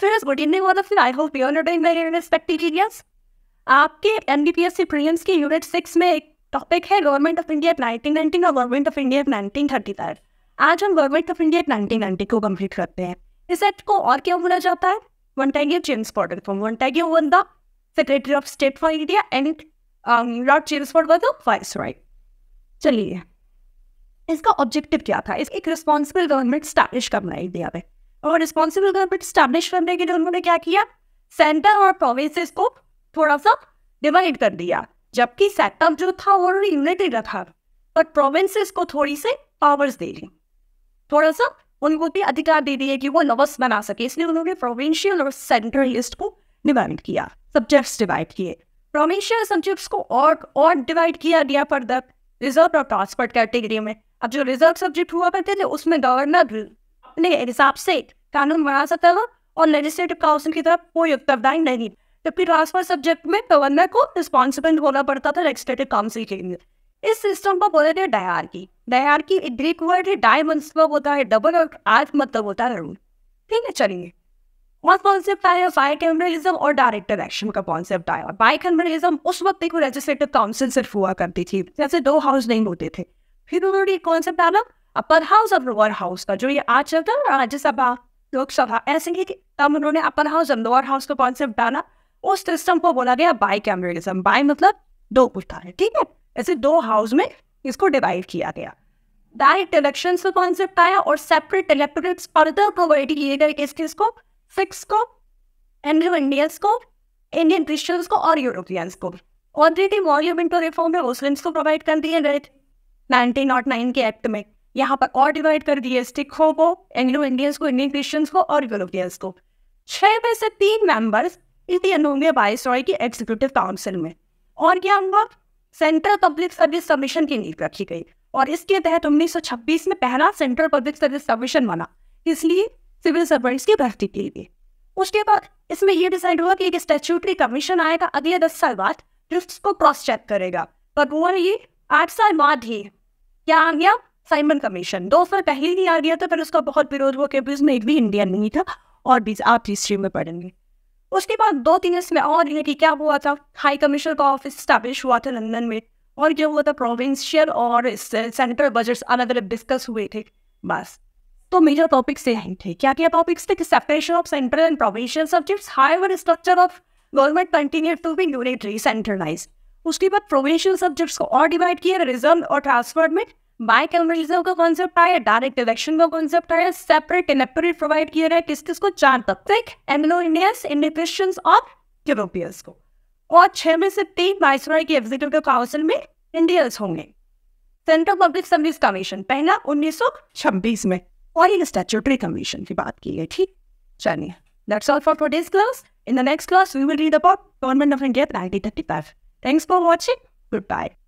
फिर इस good evening वाला फिर I hope you respective areas आपके M B P S C prelims की यूनिट सिक्स में एक टॉपिक है government of India nineteen nineteen और government of India nineteen thirty five आज हम government of India nineteen ninety को कंप्लीट करते हैं इस एक्ट को और क्या बोला जाता है वन वनटैगियो जेम्स change from Montagu one one the secretary of state for India and Lord Chelmsford one viceroy चलिए इसका ऑब्जेक्टिव क्या था इस एक रिस्पॉन्सिबल गवर्नमेंट स्टैब्लिश करना है इंडिया में और रिस्पॉन्सिबल गवर्नमेंट स्टैब्लिश करने के लिए उन्होंने क्या किया सेंटर और प्रोविंसेस को थोड़ा सा डिवाइड कर दिया जबकि सेटअप जो था वो यूनिटेड का था पर प्रोविंसेस को थोड़ी से पावर्स दे दी थोड़ा सा उनको भी अधिकार दे दिए कि वो नवस बना सके इसलिए उन्होंने प्रोविंशियल और सेंट्रलिस्ट को डिवाइड किया सब्जेक्ट्स डिवाइड किए प्रोविंशियल सब्जेक्ट्स को और और डिवाइड किया गया फर्दर रिजर्व और ट्रांसपोर्ट कैटेगरी में अब जो रिजर्व सब्जेक्ट हुआ करते थे उसमें गवर्नर अपने हिसाब से कानून बना सकता था और लेजिस्लेटिव काउंसिल की तरफ कोई उत्तरदायी नहीं जबकि ट्रांसफर सब्जेक्ट में गवर्नर को रिस्पॉन्सिबल होना पड़ता था लेजिस्लेटिव काउंसिल के लिए इस सिस्टम को बोले थे डायरकी डायरकी एक ग्रीक वर्ड है डाय मतलब होता है डबल और आर्थ मतलब होता है रूल ठीक है चलिए और कॉन्सेप्ट आया बाइक एम्बरिज्म और डायरेक्टर एक्शन का कॉन्सेप्ट आया बाइक एम्बरिज्म उस वक्त एक लेजिस्लेटिव काउंसिल सिर्फ हुआ करती थी जैसे दो हाउस नहीं होते थे फिर उन्होंने एक कॉन्सेप्ट आना अपर हाउस और लोअर हाउस का जो ये आज चलता है राज्यसभा लोकसभा ऐसे ही तब उन्होंने अपर हाउस और लोअर हाउस का कॉन्सेप्ट डाला उस सिस्टम को बोला गया बाई कैमरिज्म बाई मतलब दो कुर्ता है ठीक है ऐसे दो हाउस में इसको डिवाइड किया गया डायरेक्ट इलेक्शन का कॉन्सेप्ट आया और सेपरेट इलेक्टोरेट फर्दर प्रोवाइड किए गए किस किस को सिक्स को एंड्रो इंडियंस को इंडियन क्रिश्चियंस को और यूरोपियंस को ऑलरेडी मॉन्यूमेंटल रिफॉर्म में मुस्लिम्स को प्रोवाइड कर दिए गए नाइनटीन नॉट नाइन के एक्ट में यहाँ पर और डिवाइड कर दिए सिखों को एंग्लो इंडियंस को इंडियन क्रिश्चियंस को और यूरोपियंस को छह में से तीन मेंबर्स इंडियन होंगे बाईस की एग्जीक्यूटिव काउंसिल में और क्या हुआ सेंट्रल पब्लिक सर्विस कमीशन की नींव रखी गई और इसके तहत 1926 में पहला सेंट्रल पब्लिक सर्विस कमीशन बना इसलिए सिविल सर्वेंट्स की भर्ती के लिए उसके बाद इसमें यह डिसाइड हुआ कि एक स्टेचूटरी कमीशन आएगा अगले दस साल बाद जो इसको क्रॉस चेक करेगा पर वो ये आठ साल बाद ही क्या आ गया साइमन कमीशन दो साल पहले ही आ गया था पर उसका बहुत विरोध हुआ क्योंकि उसमें एक भी इंडियन नहीं था और भी आप हिस्ट्री में पढ़ेंगे उसके बाद दो तीन इसमें और है कि क्या हुआ था हाई कमीशन का ऑफिस स्टैब्लिश हुआ था लंदन में और जो हुआ था प्रोविंशियल और सेंट्रल बजट अलग अलग डिस्कस हुए थे बस तो मेजर टॉपिक्स यही थे क्या क्या टॉपिक्स थे separation of central and provincial subjects however structure of government continue to be unitary centralise उसके बाद प्रोविंशियल सब्जेक्ट्स को और डिवाइड किया रिजर्व और ट्रांसफर में बाई कैमरलिज्म का कॉन्सेप्ट आया डायरेक्ट इलेक्शन का कॉन्सेप्ट आया सेपरेट इलेक्टोरेट प्रोवाइड किया गया किस किस को चार तब तक एक Anglo Indians Indian Christians Europeans को और छह में से तीन वाइसराय के एग्जीक्यूटिव काउंसिल में इंडियंस होंगे सेंट्रल पब्लिक सर्विस कमीशन पहला उन्नीस सौ छब्बीस में और ये स्टेचुटरी कमीशन की बात की है ठीक चलिए that's all for today's class in the next class we will read about government of India nineteen thirty five thanks for watching good bye